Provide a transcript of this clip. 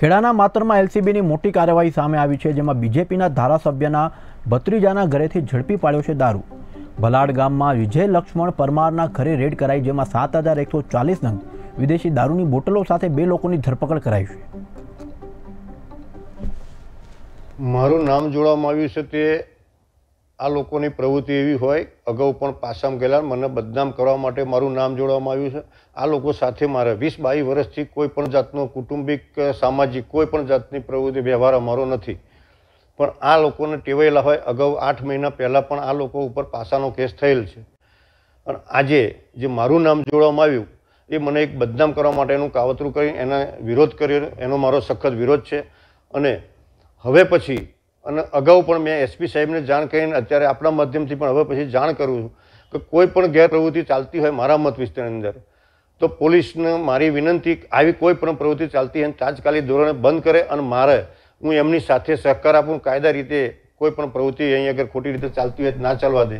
ખેડાના માતરમાં એલસીબીની મોટી કાર્યવાહી સામે આવી છે જેમાં બીજેપીના ધારાસભ્યના ભત્રીજાના ઘરેથી ઝડપી પાડ્યો છે દારૂ ભલાડ ગામમાં વિજય લક્ષ્મણ પરમારના ઘરે રેડ કરાઈ જેમાં સાત હજાર એકસો ચાલીસ નંગ વિદેશી દારૂની બોટલો સાથે બે લોકોની ધરપકડ કરાઈ છે મારું નામ જોડવામાં આવ્યું છે તે આ લોકોની પ્રવૃત્તિ એવી હોય અગાઉ પણ પાસામાં ગયેલા મને બદનામ કરવા માટે મારું નામ જોડવામાં આવ્યું છે આ લોકો સાથે મારે વીસ બાવીસ વર્ષથી કોઈ પણ જાતનો કુટુંબિક સામાજિક કોઈ પણ જાતની પ્રવૃત્તિ વ્યવહાર અમારો નથી પણ આ લોકોને ટેવાયેલા હોય અગાઉ આઠ મહિના પહેલાં પણ આ લોકો ઉપર પાસાનો કેસ થયેલ છે પણ આજે જે મારું નામ જોડવામાં આવ્યું એ મને એક બદનામ કરવા માટેનું કાવતરું કરી એના વિરોધ કર્યો એનો મારો સખત વિરોધ છે અને હવે પછી અને અગાઉ પણ મેં એસપી સાહેબને જાણ કરીને અત્યારે આપણા માધ્યમથી પણ હવે પછી જાણ કરું છું કે કોઈ પણ ગેરપ્રવૃત્તિ ચાલતી હોય મારા મત વિસ્તારની અંદર તો પોલીસને મારી વિનંતી આવી કોઈ પણ પ્રવૃત્તિ ચાલતી હોય તાત્કાલિક ધોરણે બંધ કરે અને મારે હું એમની સાથે સહકાર આપું કાયદા રીતે કોઈ પણ પ્રવૃત્તિ અહીં અગર ખોટી રીતે ચાલતી હોય ના ચાલવા દે